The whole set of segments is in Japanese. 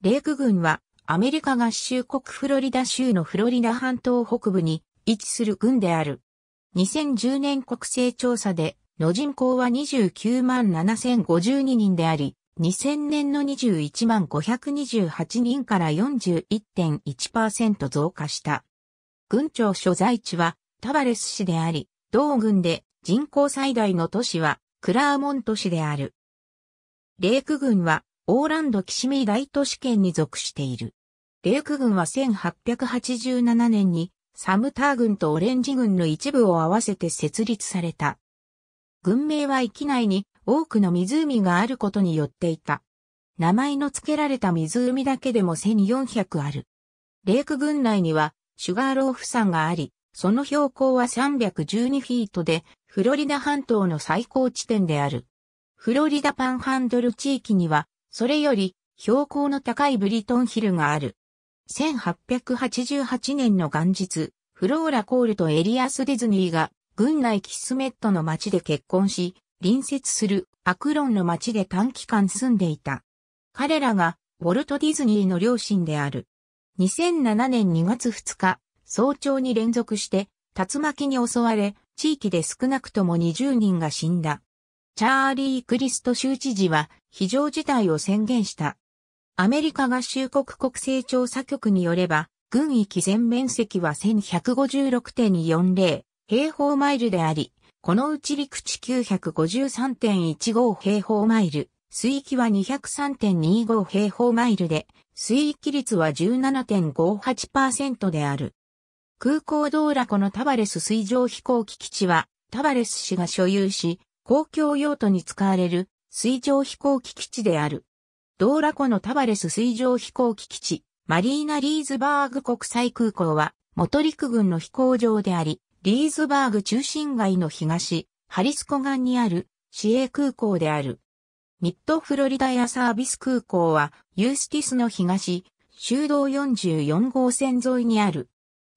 レーク郡はアメリカ合衆国フロリダ州のフロリダ半島北部に位置する郡である。2010年国勢調査で、の人口は29万7052人であり、2000年の21万528人から41.1%増加した。郡庁所在地はタバレス市であり、同郡で人口最大の都市はクラーモント市である。レーク郡はオーランド・キシミ大都市圏に属している。レーク軍は1887年にサムター軍とオレンジ軍の一部を合わせて設立された。軍名は域内に多くの湖があることによっていた。名前の付けられた湖だけでも1400ある。レーク軍内にはシュガーローフ山があり、その標高は312フィートで、フロリダ半島の最高地点である。フロリダパンハンドル地域にはそれより標高の高いブリトンヒルがある。1888年の元日、フローラ・コールとエリアス・ディズニーが軍内キスメットの町で結婚し、隣接するアクロンの町で短期間住んでいた。彼らがウォルト・ディズニーの両親である。2007年2月2日、早朝に連続して竜巻に襲われ、地域で少なくとも20人が死んだ。チャーリー・クリスト州知事は非常事態を宣言した。アメリカ合衆国国勢調査局によれば、軍域全面積は1156.40平方マイルであり、このうち陸地953.15平方マイル、水域は203.25平方マイルで、水域率は17.58%である。空港道路このタバレス水上飛行機基地は、タバレス氏が所有し、公共用途に使われる水上飛行機基地である。ドーラ湖のタバレス水上飛行機基地、マリーナ・リーズバーグ国際空港は、元陸軍の飛行場であり、リーズバーグ中心街の東、ハリスコ岸にある市営空港である。ミッドフロリダやサービス空港は、ユースティスの東、修道44号線沿いにある。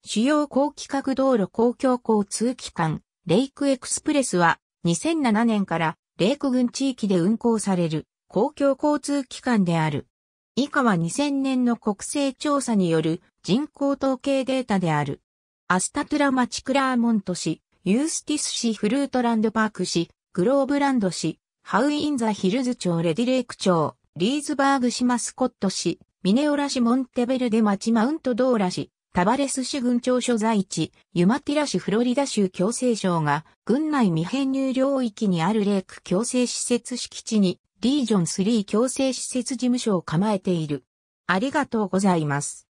主要高規格道路公共交通機関、レイクエクスプレスは、2007年からレイク郡地域で運行される公共交通機関である。以下は2000年の国勢調査による人口統計データである。アスタトゥラチクラーモント市、ユースティス市フルートランドパーク市、グローブランド市、ハウインザヒルズ町レディレイク町、リーズバーグ市マスコット市、ミネオラ市モンテベルデ町マウントドーラ市、タバレス市軍庁所在地、ユマティラ市フロリダ州強制省が、軍内未編入領域にあるレイク強制施設敷地に、リージョン3強制施設事務所を構えている。ありがとうございます。